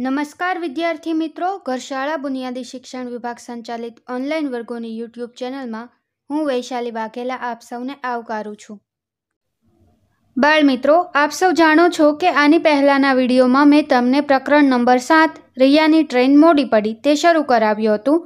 નમસ્કાર વિદ્યાર્થી મિત્રો ઘરશાળા બુનિયાદી શિક્ષણ વિભાગ સંચાલિત ઓનલાઈન વર્ગોની યુટ્યુબ ચેનલમાં હું વૈશાલી વાઘેલા આપ સૌને આવકારું છું બાળ મિત્રો આપ સૌ જાણો છો કે આની પહેલાંના વિડીયોમાં મેં તમને પ્રકરણ નંબર સાત રિયાની ટ્રેન મોડી પડી તે શરૂ કરાવ્યું હતું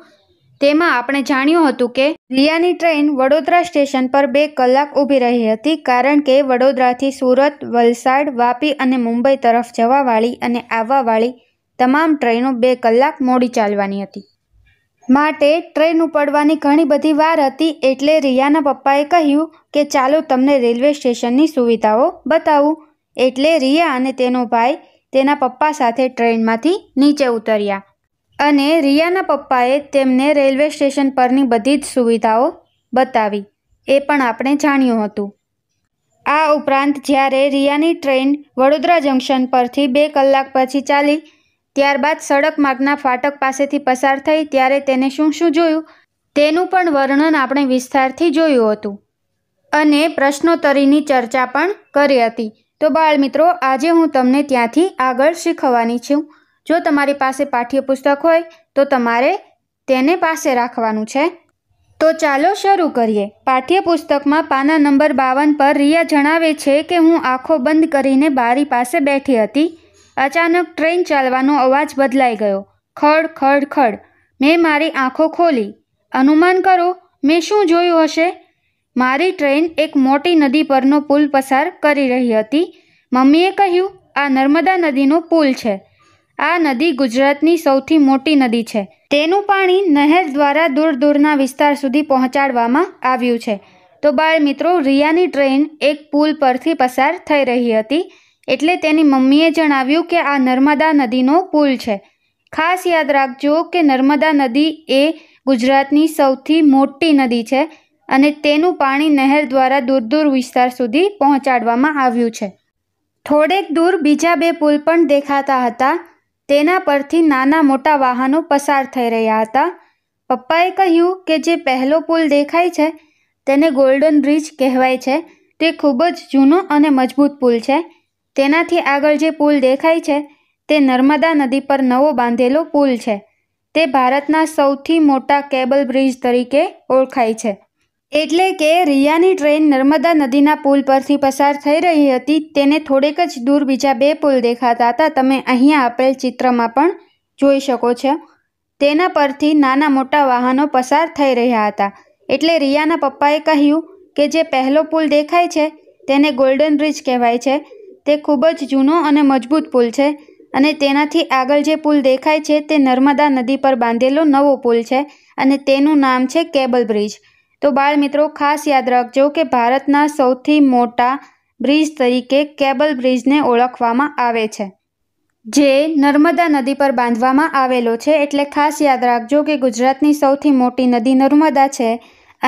તેમાં આપણે જાણ્યું હતું કે રિયાની ટ્રેન વડોદરા સ્ટેશન પર બે કલાક ઊભી રહી હતી કારણ કે વડોદરાથી સુરત વલસાડ વાપી અને મુંબઈ તરફ જવાવાળી અને આવવાવાળી તમામ ટ્રેનો બે કલાક મોડી ચાલવાની હતી માટે ટ્રેન ઉપડવાની ઘણી બધી વાર હતી એટલે રિયાના પપ્પાએ કહ્યું કે ચાલો તમને રેલવે સ્ટેશનની સુવિધાઓ બતાવું એટલે રિયા અને તેનો ભાઈ તેના પપ્પા સાથે ટ્રેનમાંથી નીચે ઉતર્યા અને રિયાના પપ્પાએ તેમને રેલવે સ્ટેશન પરની બધી જ સુવિધાઓ બતાવી એ પણ આપણે જાણ્યું હતું આ ઉપરાંત જ્યારે રિયાની ટ્રેન વડોદરા જંકશન પરથી બે કલાક પછી ચાલી ત્યારબાદ સડક માર્ગના ફાટક પાસેથી પસાર થઈ ત્યારે તેને શું શું જોયું તેનું પણ વર્ણન આપણે વિસ્તારથી જોયું હતું અને પ્રશ્નોત્તરીની ચર્ચા પણ કરી હતી તો બાળ મિત્રો આજે હું તમને ત્યાંથી આગળ શીખવાની છું જો તમારી પાસે પાઠ્યપુસ્તક હોય તો તમારે તેને પાસે રાખવાનું છે તો ચાલો શરૂ કરીએ પાઠ્યપુસ્તકમાં પાના નંબર બાવન પર રિયા જણાવે છે કે હું આંખો બંધ કરીને બારી પાસે બેઠી હતી અચાનક ટ્રેન ચાલવાનો અવાજ બદલાઈ ગયો ખડ ખડ ખડ મેં મારી આંખો ખોલી અનુમાન કરો મેં શું જોયું હશે મારી ટ્રેન એક મોટી નદી પરનો પુલ પસાર કરી રહી હતી મમ્મીએ કહ્યું આ નર્મદા નદીનો પુલ છે આ નદી ગુજરાતની સૌથી મોટી નદી છે તેનું પાણી નહેર દ્વારા દૂર દૂરના વિસ્તાર સુધી પહોંચાડવામાં આવ્યું છે તો બાળ મિત્રો રિયાની ટ્રેન એક પુલ પરથી પસાર થઈ રહી હતી એટલે તેની મમ્મીએ જણાવ્યું કે આ નર્મદા નદીનો પુલ છે ખાસ યાદ રાખજો કે નર્મદા નદી એ ગુજરાતની સૌથી મોટી નદી છે અને તેનું પાણી નહેર દ્વારા દૂર દૂર વિસ્તાર સુધી પહોંચાડવામાં આવ્યું છે થોડેક દૂર બીજા બે પુલ પણ દેખાતા હતા તેના પરથી નાના મોટા વાહનો પસાર થઈ રહ્યા હતા પપ્પાએ કહ્યું કે જે પહેલો પુલ દેખાય છે તેને ગોલ્ડન બ્રિજ કહેવાય છે તે ખૂબ જ જૂનો અને મજબૂત પુલ છે તેનાથી આગળ જે પુલ દેખાય છે તે નર્મદા નદી પર નવો બાંધેલો પુલ છે તે ભારતના સૌથી મોટા કેબલ બ્રિજ તરીકે ઓળખાય છે એટલે કે રિયાની ટ્રેન નર્મદા નદીના પુલ પરથી પસાર થઈ રહી હતી તેને થોડેક જ દૂર બીજા બે પુલ દેખાતા હતા તમે અહીંયા આપેલ ચિત્રમાં પણ જોઈ શકો છો તેના પરથી નાના મોટા વાહનો પસાર થઈ રહ્યા હતા એટલે રિયાના પપ્પાએ કહ્યું કે જે પહેલો પુલ દેખાય છે તેને ગોલ્ડન બ્રિજ કહેવાય છે તે ખૂબ જ જૂનો અને મજબૂત પુલ છે અને તેનાથી આગળ જે પુલ દેખાય છે તે નર્મદા નદી પર બાંધેલો નવો પુલ છે અને તેનું નામ છે કેબલ બ્રિજ તો બાળ મિત્રો ખાસ યાદ રાખજો કે ભારતના સૌથી મોટા બ્રિજ તરીકે કેબલ બ્રિજને ઓળખવામાં આવે છે જે નર્મદા નદી પર બાંધવામાં આવેલો છે એટલે ખાસ યાદ રાખજો કે ગુજરાતની સૌથી મોટી નદી નર્મદા છે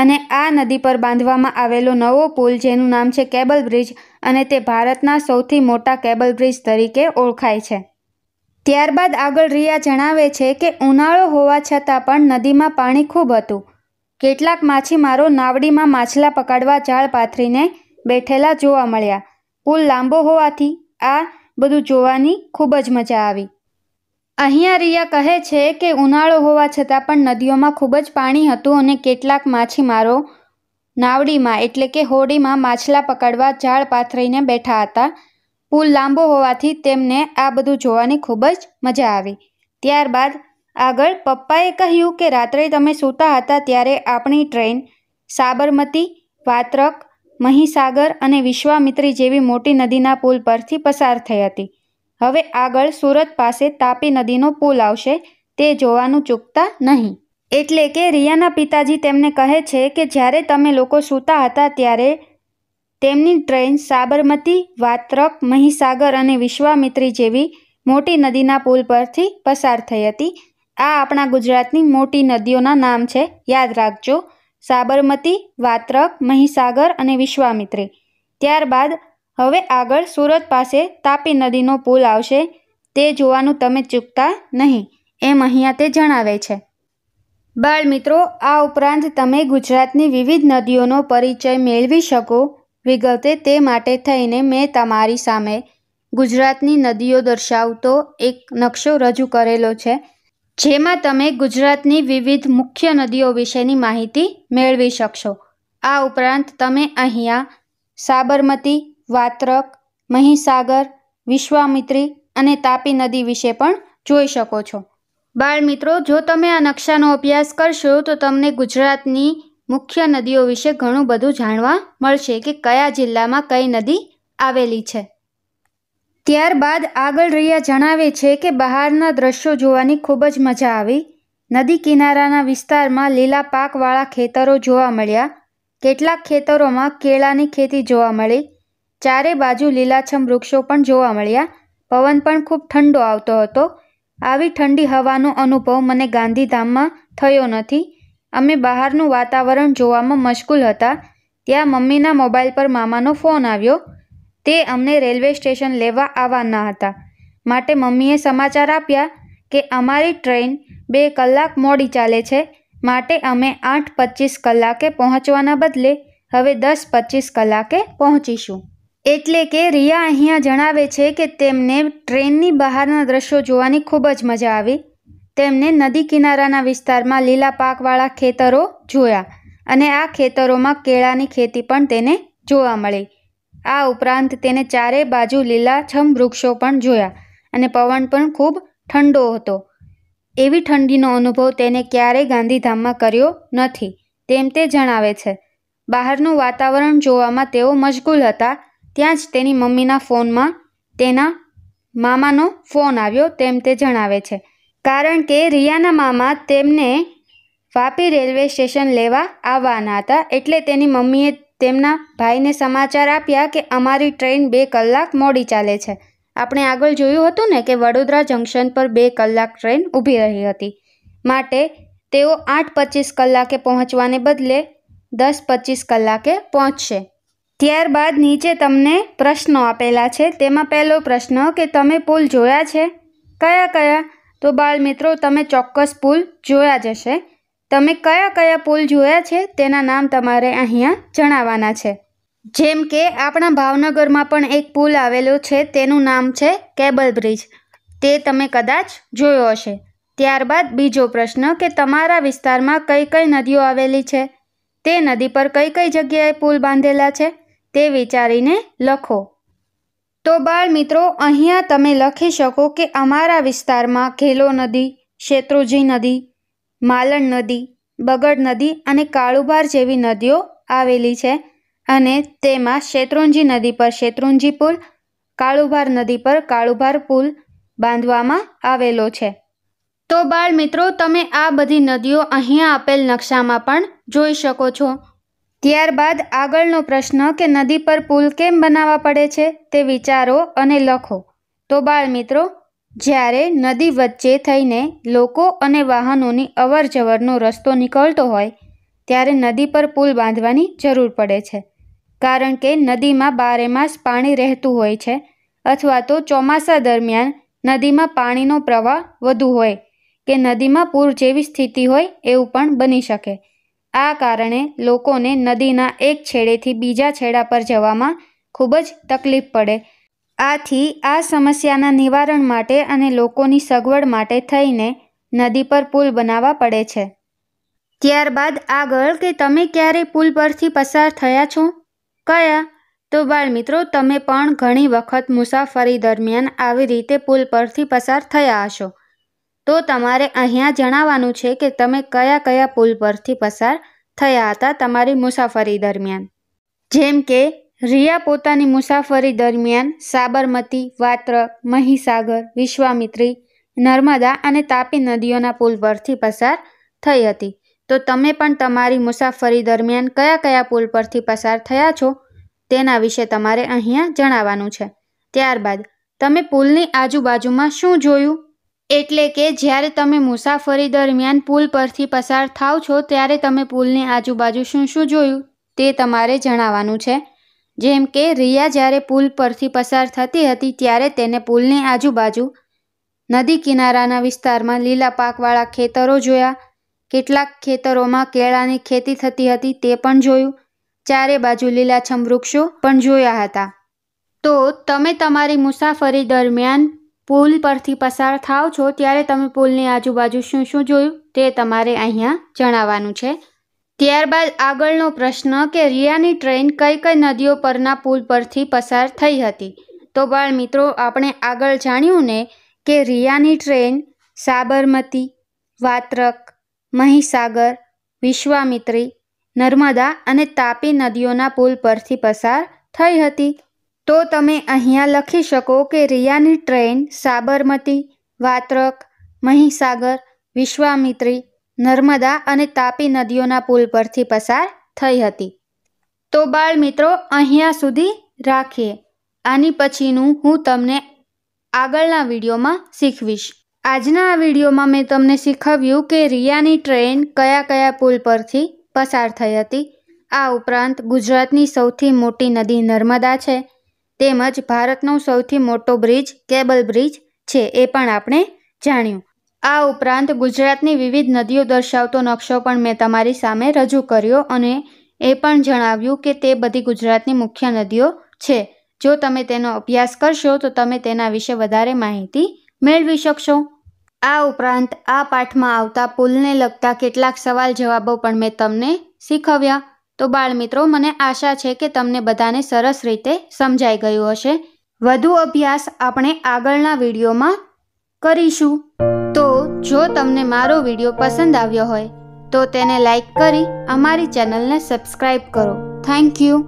અને આ નદી પર બાંધવામાં આવેલો નવો પુલ જેનું નામ છે કેબલ બ્રિજ અને તે ભારતના સૌથી મોટા કેબલ બ્રિજ તરીકે ઓળખાય છે ત્યારબાદ આગળ રિયા જણાવે છે કે ઉનાળો હોવા છતાં પણ નદીમાં પાણી ખૂબ હતું કેટલાક માછીમારો નાવડીમાં માછલા પકડવા ઝાડ પાથરીને બેઠેલા જોવા મળ્યા પુલ લાંબો હોવાથી આ બધું જોવાની ખૂબ જ મજા આવી અહીંયા રિયા કહે છે કે ઉનાળો હોવા છતાં પણ નદીઓમાં ખૂબ જ પાણી હતું અને કેટલાક માછીમારો નાવડીમાં એટલે કે હોડીમાં માછલા પકડવા ઝાડ પાથરીને બેઠા હતા પુલ લાંબો હોવાથી તેમને આ બધું જોવાની ખૂબ જ મજા આવી ત્યારબાદ આગળ પપ્પાએ કહ્યું કે રાત્રે તમે સૂતા હતા ત્યારે આપણી ટ્રેન સાબરમતી વાત્રક મહીસાગર અને વિશ્વામિત્રી જેવી મોટી નદીના પુલ પરથી પસાર થઈ હતી હવે આગળ સુરત પાસે તાપી નદીનો પુલ આવશે તે જોવાનું ચૂકતા નહીં એટલે કે રિયાના પિતાજી તેમને કહે છે કે જ્યારે તમે લોકો સૂતા હતા ત્યારે તેમની ટ્રેન સાબરમતી વાત્રક મહીસાગર અને વિશ્વામિત્રી જેવી મોટી નદીના પુલ પરથી પસાર થઈ હતી આ આપણા ગુજરાતની મોટી નદીઓના નામ છે યાદ રાખજો સાબરમતી વાત્રક મહીસાગર અને વિશ્વામિત્રી ત્યારબાદ હવે આગળ સુરત પાસે તાપી નદીનો પુલ આવશે તે જોવાનું તમે ચૂકતા નહીં એમ અહીંયા તે જણાવે છે બાળ મિત્રો આ ઉપરાંત તમે ગુજરાતની વિવિધ નદીઓનો પરિચય મેળવી શકો વિગતે તે માટે થઈને મેં તમારી સામે ગુજરાતની નદીઓ દર્શાવતો એક નકશો રજૂ કરેલો છે જેમાં તમે ગુજરાતની વિવિધ મુખ્ય નદીઓ વિશેની માહિતી મેળવી શકશો આ ઉપરાંત તમે અહીંયા સાબરમતી વાત્રક મહીસાગર વિશ્વામિત્રી અને તાપી નદી વિશે પણ જોઈ શકો છો બાળ મિત્રો જો તમે આ નકશાનો અભ્યાસ કરશો તો તમને ગુજરાતની મુખ્ય નદીઓ વિશે ઘણું બધું જાણવા મળશે કે કયા જિલ્લામાં કઈ નદી આવેલી છે ત્યારબાદ આગળ રહ્યા જણાવે છે કે બહારના દ્રશ્યો જોવાની ખૂબ જ મજા આવી નદી કિનારાના વિસ્તારમાં લીલા પાકવાળા ખેતરો જોવા મળ્યા કેટલાક ખેતરોમાં કેળાની ખેતી જોવા મળી ચારે બાજુ લીલાછમ વૃક્ષો પણ જોવા મળ્યા પવન પણ ખૂબ ઠંડો આવતો હતો આવી ઠંડી હવાનો અનુભવ મને ગાંધીધામમાં થયો નથી અમે બહારનું વાતાવરણ જોવામાં મશગુલ હતા ત્યાં મમ્મીના મોબાઈલ પર મામાનો ફોન આવ્યો તે અમને રેલવે સ્ટેશન લેવા આવવાના હતા માટે મમ્મીએ સમાચાર આપ્યા કે અમારી ટ્રેન બે કલાક મોડી ચાલે છે માટે અમે આઠ પચીસ કલાકે પહોંચવાના બદલે હવે દસ પચીસ કલાકે પહોંચીશું એટલે કે રિયા અહીંયા જણાવે છે કે તેમને ટ્રેનની બહારના દ્રશ્યો જોવાની ખૂબ જ મજા આવી તેમને નદી કિનારાના વિસ્તારમાં લીલા પાકવાળા ખેતરો જોયા અને આ ખેતરોમાં કેળાની ખેતી પણ તેને જોવા મળી આ ઉપરાંત તેને ચારે બાજુ લીલાછમ વૃક્ષો પણ જોયા અને પવન પણ ખૂબ ઠંડો હતો એવી ઠંડીનો અનુભવ તેને ક્યારેય ગાંધીધામમાં કર્યો નથી તેમ તે જણાવે છે બહારનું વાતાવરણ જોવામાં તેઓ મશગુલ હતા ત્યાં જ તેની મમ્મીના ફોનમાં તેના મામાનો ફોન આવ્યો તેમ તે જણાવે છે કારણ કે રિયાના મામા તેમને વાપી રેલવે સ્ટેશન લેવા આવવાના હતા એટલે તેની મમ્મીએ તેમના ભાઈને સમાચાર આપ્યા કે અમારી ટ્રેન બે કલાક મોડી ચાલે છે આપણે આગળ જોયું હતું ને કે વડોદરા જંકશન પર બે કલાક ટ્રેન ઊભી રહી હતી માટે તેઓ આઠ પચીસ કલાકે પહોંચવાને બદલે દસ પચીસ કલાકે પહોંચશે ત્યારબાદ નીચે તમને પ્રશ્નો આપેલા છે તેમાં પહેલો પ્રશ્ન કે તમે પુલ જોયા છે કયા કયા તો બાળ મિત્રો તમે ચોક્કસ પુલ જોયા જશે તમે કયા કયા પુલ જોયા છે તેના નામ તમારે અહીંયા જણાવવાના છે જેમ કે આપણા ભાવનગરમાં પણ એક પુલ આવેલો છે તેનું નામ છે કેબલ બ્રિજ તે તમે કદાચ જોયો હશે ત્યારબાદ બીજો પ્રશ્ન કે તમારા વિસ્તારમાં કઈ કઈ નદીઓ આવેલી છે તે નદી પર કઈ કઈ જગ્યાએ પુલ બાંધેલા છે તે વિચારીને લખો તો બાળ મિત્રો અહીંયા તમે લખી શકો કે અમારા વિસ્તારમાં ખેલો નદી શેત્રુજી નદી માલણ નદી બગડ નદી અને કાળુબાર જેવી નદીઓ આવેલી છે અને તેમાં શેત્રુંજી નદી પર શેત્રુંજી પુલ કાળુભાર નદી પર કાળુભાર પુલ બાંધવામાં આવેલો છે તો બાળ મિત્રો તમે આ બધી નદીઓ અહીંયા આપેલ નકશામાં પણ જોઈ શકો છો ત્યારબાદ આગળનો પ્રશ્ન કે નદી પર પુલ કેમ બનાવવા પડે છે તે વિચારો અને લખો તો બાળમિત્રો જ્યારે નદી વચ્ચે થઈને લોકો અને વાહનોની અવરજવરનો રસ્તો નીકળતો હોય ત્યારે નદી પર પુલ બાંધવાની જરૂર પડે છે કારણ કે નદીમાં બારેમાસ પાણી રહેતું હોય છે અથવા તો ચોમાસા દરમિયાન નદીમાં પાણીનો પ્રવાહ વધુ હોય કે નદીમાં પૂર જેવી સ્થિતિ હોય એવું પણ બની શકે આ કારણે લોકોને નદીના એક છેડેથી બીજા છેડા પર જવામાં ખૂબ જ તકલીફ પડે આથી આ સમસ્યાના નિવારણ માટે અને લોકોની સગવડ માટે થઈને નદી પર પુલ બનાવવા પડે છે ત્યારબાદ આગળ કે તમે ક્યારે પુલ પરથી પસાર થયા છો કયા તો બાળમિત્રો તમે પણ ઘણી વખત મુસાફરી દરમિયાન આવી રીતે પુલ પરથી પસાર થયા હશો તો તમારે અહીંયા જણાવવાનું છે કે તમે કયા કયા પુલ પરથી પસાર થયા હતા તમારી મુસાફરી દરમિયાન જેમ કે રિયા પોતાની મુસાફરી દરમિયાન સાબરમતી વાત્ર મહીસાગર વિશ્વામિત્રી નર્મદા અને તાપી નદીઓના પુલ પરથી પસાર થઈ હતી તો તમે પણ તમારી મુસાફરી દરમિયાન કયા કયા પુલ પરથી પસાર થયા છો તેના વિશે તમારે અહીંયા જણાવવાનું છે ત્યારબાદ તમે પુલની આજુબાજુમાં શું જોયું એટલે કે જ્યારે તમે મુસાફરી દરમિયાન પુલ પરથી પસાર થાવ છો ત્યારે તમે પુલની આજુબાજુ શું શું જોયું તે તમારે જણાવવાનું છે જેમ કે રિયા જ્યારે પુલ પરથી પસાર થતી હતી ત્યારે તેને પુલની આજુબાજુ નદી કિનારાના વિસ્તારમાં લીલા પાકવાળા ખેતરો જોયા કેટલાક ખેતરોમાં કેળાની ખેતી થતી હતી તે પણ જોયું ચારે બાજુ લીલાછમ વૃક્ષો પણ જોયા હતા તો તમે તમારી મુસાફરી દરમિયાન પુલ પરથી પસાર થાવ છો ત્યારે તમે પુલની આજુબાજુ શું શું જોયું તે તમારે અહીંયા જણાવવાનું છે ત્યારબાદ આગળનો પ્રશ્ન કે રિયાની ટ્રેન કઈ કઈ નદીઓ પરના પુલ પરથી પસાર થઈ હતી તો બાળ મિત્રો આપણે આગળ જાણ્યું ને કે રિયાની ટ્રેન સાબરમતી વાત્રક મહીસાગર વિશ્વામિત્રી નર્મદા અને તાપી નદીઓના પુલ પરથી પસાર થઈ હતી તો તમે અહીંયા લખી શકો કે રિયાની ટ્રેન સાબરમતી વાત્રક મહીસાગર વિશ્વામિત્રી નર્મદા અને તાપી નદીઓના પુલ પરથી પસાર થઈ હતી તો બાળ મિત્રો અહીંયા સુધી રાખીએ આની પછીનું હું તમને આગળના વિડીયોમાં શીખવીશ આજના આ વિડીયોમાં મેં તમને શીખવ્યું કે રિયાની ટ્રેન કયા કયા પુલ પરથી પસાર થઈ હતી આ ઉપરાંત ગુજરાતની સૌથી મોટી નદી નર્મદા છે તેમજ ભારતનો સૌથી મોટો બ્રિજ કેબલ બ્રિજ છે એ પણ આપણે જાણ્યું આ ઉપરાંત ગુજરાતની વિવિધ નદીઓ દર્શાવતો નકશો પણ મેં તમારી સામે રજૂ કર્યો અને એ પણ જણાવ્યું કે તે બધી ગુજરાતની મુખ્ય નદીઓ છે જો તમે તેનો અભ્યાસ કરશો તો તમે તેના વિશે વધારે માહિતી મેળવી શકશો આ ઉપરાંત આ પાઠમાં આવતા પુલને લગતા કેટલાક સવાલ જવાબો પણ મેં તમને શીખવ્યા તો બાળમિત્રો મને આશા છે કે તમને બધાને સરસ રીતે સમજાઈ ગયું હશે વધુ અભ્યાસ આપણે આગળના વિડીયોમાં કરીશું તો જો તમને મારો વિડીયો પસંદ આવ્યો હોય તો તેને લાઈક કરી અમારી ચેનલને સબસ્ક્રાઈબ કરો થેન્ક યુ